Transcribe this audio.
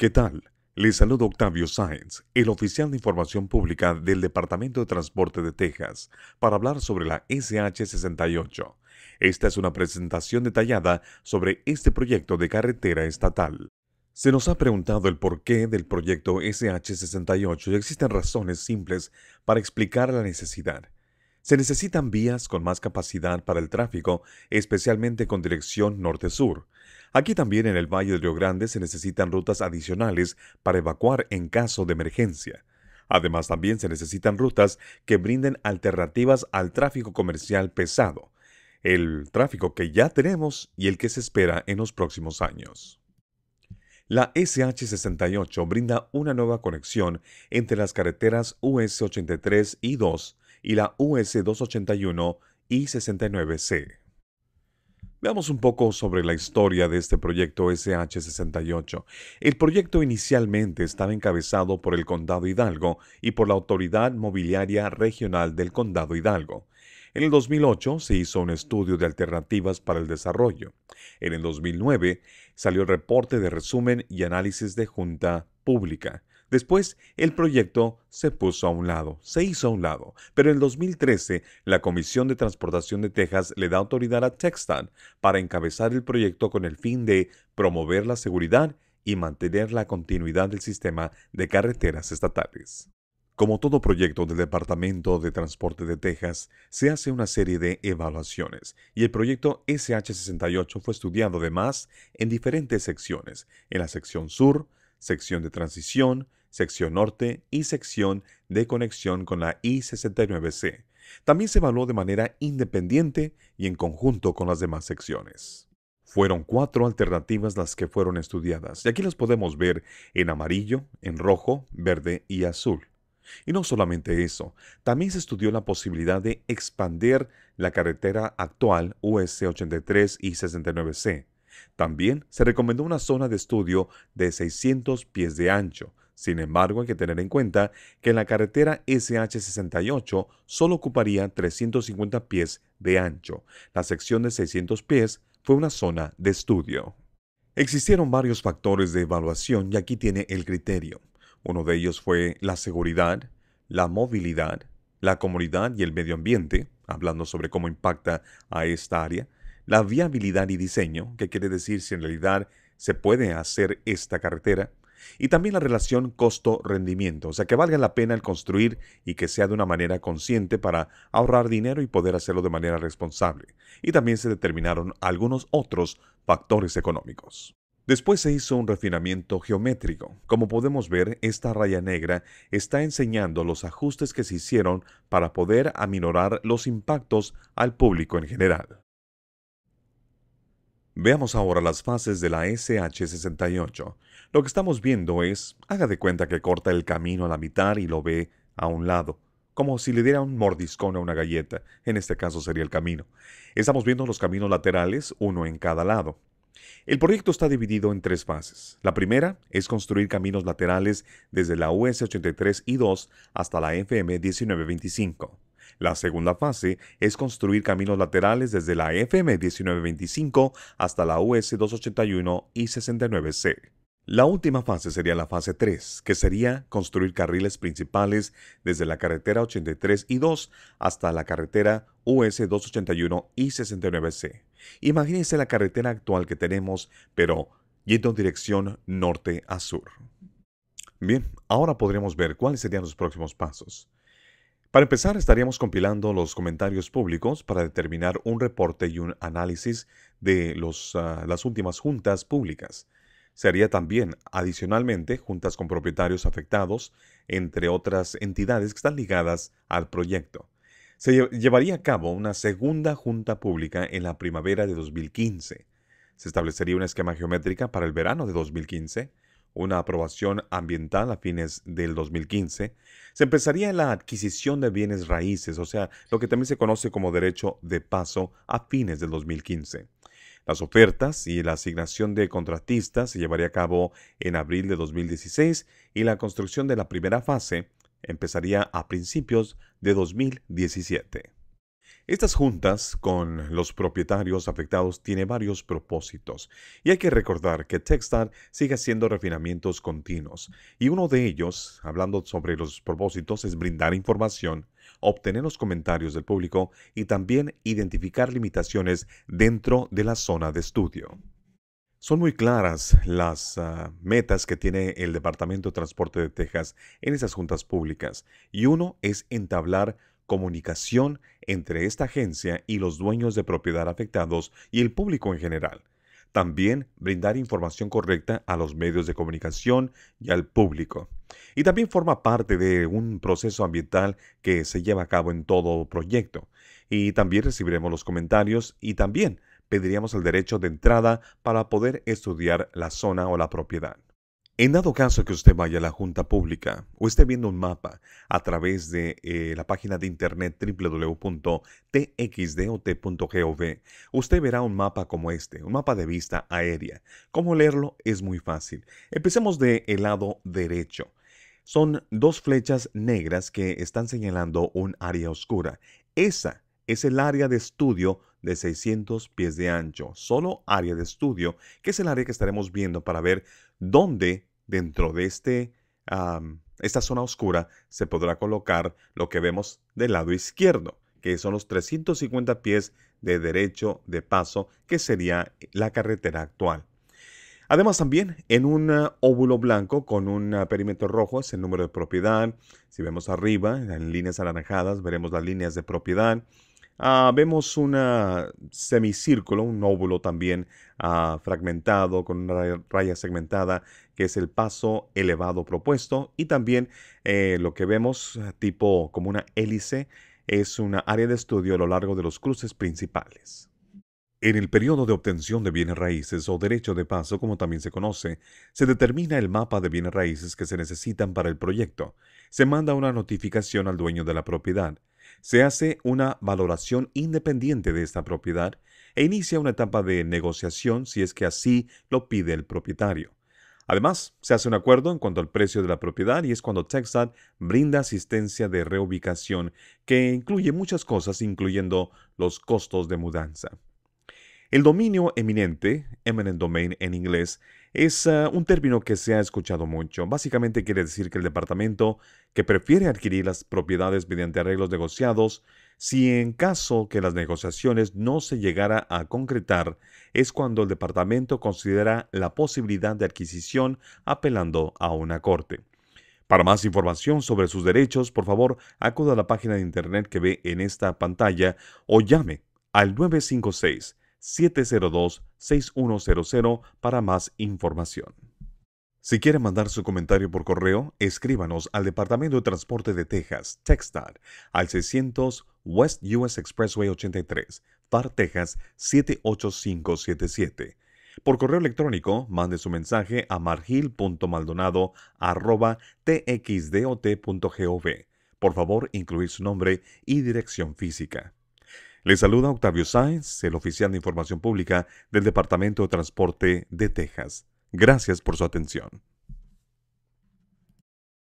¿Qué tal? Les saludo Octavio Sáenz, el oficial de información pública del Departamento de Transporte de Texas, para hablar sobre la SH68. Esta es una presentación detallada sobre este proyecto de carretera estatal. Se nos ha preguntado el porqué del proyecto SH68 y existen razones simples para explicar la necesidad. Se necesitan vías con más capacidad para el tráfico, especialmente con dirección norte-sur. Aquí también en el Valle del Río Grande se necesitan rutas adicionales para evacuar en caso de emergencia. Además también se necesitan rutas que brinden alternativas al tráfico comercial pesado, el tráfico que ya tenemos y el que se espera en los próximos años. La SH68 brinda una nueva conexión entre las carreteras US83 y 2 y la US-281 y 69C. Veamos un poco sobre la historia de este proyecto SH-68. El proyecto inicialmente estaba encabezado por el Condado Hidalgo y por la Autoridad Mobiliaria Regional del Condado Hidalgo. En el 2008 se hizo un estudio de alternativas para el desarrollo. En el 2009 salió el reporte de resumen y análisis de junta pública. Después, el proyecto se puso a un lado, se hizo a un lado, pero en 2013 la Comisión de Transportación de Texas le da autoridad a Textan para encabezar el proyecto con el fin de promover la seguridad y mantener la continuidad del sistema de carreteras estatales. Como todo proyecto del Departamento de Transporte de Texas, se hace una serie de evaluaciones y el proyecto SH68 fue estudiado además en diferentes secciones, en la sección sur, sección de transición, sección norte y sección de conexión con la I-69C. También se evaluó de manera independiente y en conjunto con las demás secciones. Fueron cuatro alternativas las que fueron estudiadas, y aquí las podemos ver en amarillo, en rojo, verde y azul. Y no solamente eso, también se estudió la posibilidad de expandir la carretera actual US 83 y 69C. También se recomendó una zona de estudio de 600 pies de ancho, sin embargo, hay que tener en cuenta que la carretera SH68 solo ocuparía 350 pies de ancho. La sección de 600 pies fue una zona de estudio. Existieron varios factores de evaluación y aquí tiene el criterio. Uno de ellos fue la seguridad, la movilidad, la comunidad y el medio ambiente, hablando sobre cómo impacta a esta área, la viabilidad y diseño, que quiere decir si en realidad se puede hacer esta carretera, y también la relación costo-rendimiento, o sea, que valga la pena el construir y que sea de una manera consciente para ahorrar dinero y poder hacerlo de manera responsable. Y también se determinaron algunos otros factores económicos. Después se hizo un refinamiento geométrico. Como podemos ver, esta raya negra está enseñando los ajustes que se hicieron para poder aminorar los impactos al público en general. Veamos ahora las fases de la SH68. Lo que estamos viendo es, haga de cuenta que corta el camino a la mitad y lo ve a un lado, como si le diera un mordiscón a una galleta, en este caso sería el camino. Estamos viendo los caminos laterales, uno en cada lado. El proyecto está dividido en tres fases. La primera es construir caminos laterales desde la US-83 y 2 hasta la FM-1925. La segunda fase es construir caminos laterales desde la FM 1925 hasta la US 281 y 69C. La última fase sería la fase 3, que sería construir carriles principales desde la carretera 83 y 2 hasta la carretera US 281 y 69C. Imagínense la carretera actual que tenemos, pero yendo en dirección norte a sur. Bien, ahora podremos ver cuáles serían los próximos pasos. Para empezar, estaríamos compilando los comentarios públicos para determinar un reporte y un análisis de ah, las últimas juntas públicas. Se haría también, adicionalmente, juntas con propietarios afectados, entre otras entidades que están ligadas al proyecto. Se llevaría a cabo una segunda junta pública en la primavera de 2015. Se establecería un esquema geométrica para el verano de 2015 una aprobación ambiental a fines del 2015, se empezaría la adquisición de bienes raíces, o sea, lo que también se conoce como derecho de paso a fines del 2015. Las ofertas y la asignación de contratistas se llevaría a cabo en abril de 2016 y la construcción de la primera fase empezaría a principios de 2017. Estas juntas con los propietarios afectados tiene varios propósitos y hay que recordar que textar sigue haciendo refinamientos continuos y uno de ellos, hablando sobre los propósitos, es brindar información, obtener los comentarios del público y también identificar limitaciones dentro de la zona de estudio. Son muy claras las ah, metas que tiene el Departamento de Transporte de Texas en esas juntas públicas y uno es entablar comunicación entre esta agencia y los dueños de propiedad afectados y el público en general. También brindar información correcta a los medios de comunicación y al público. Y también forma parte de un proceso ambiental que se lleva a cabo en todo proyecto. Y también recibiremos los comentarios y también pediríamos el derecho de entrada para poder estudiar la zona o la propiedad. En dado caso que usted vaya a la junta pública o esté viendo un mapa a través de eh, la página de internet www.txdot.gov, usted verá un mapa como este, un mapa de vista aérea. ¿Cómo leerlo? Es muy fácil. Empecemos del el lado derecho. Son dos flechas negras que están señalando un área oscura. Esa es el área de estudio de 600 pies de ancho, solo área de estudio, que es el área que estaremos viendo para ver dónde dentro de este, esta zona oscura se podrá colocar lo que vemos del lado izquierdo, que son los 350 pies de derecho de paso, que sería la carretera actual. Además también en un ah, óvulo blanco con un ah, perímetro rojo es el número de propiedad. Si vemos arriba en líneas anaranjadas veremos las líneas de propiedad. Ah, vemos un semicírculo, un óvulo también ah, fragmentado con una raya segmentada, que es el paso elevado propuesto. Y también eh, lo que vemos eh, tipo como una hélice es una área de estudio a lo largo de los cruces principales. En el periodo de obtención de bienes raíces o derecho de paso, como también se conoce, se determina el mapa de bienes raíces que se necesitan para el proyecto. Se manda una notificación al dueño de la propiedad. Se hace una valoración independiente de esta propiedad e inicia una etapa de negociación si es que así lo pide el propietario. Además, se hace un acuerdo en cuanto al precio de la propiedad y es cuando Texas brinda asistencia de reubicación que incluye muchas cosas, incluyendo los costos de mudanza. El dominio eminente, eminent domain en inglés, es ah, un término que se ha escuchado mucho. Básicamente quiere decir que el departamento que prefiere adquirir las propiedades mediante arreglos negociados, si en caso que las negociaciones no se llegara a concretar, es cuando el departamento considera la posibilidad de adquisición apelando a una corte. Para más información sobre sus derechos, por favor, acuda a la página de internet que ve en esta pantalla o llame al 956 702-6100 para más información. Si quiere mandar su comentario por correo, escríbanos al Departamento de Transporte de Texas, TxDOT, al 600 West US Expressway 83, Far, Texas 78577. Por correo electrónico, mande su mensaje a margil.maldonado.txdot.gov. Por favor, incluir su nombre y dirección física. Le saluda Octavio Sáenz, el oficial de Información Pública del Departamento de Transporte de Texas. Gracias por su atención.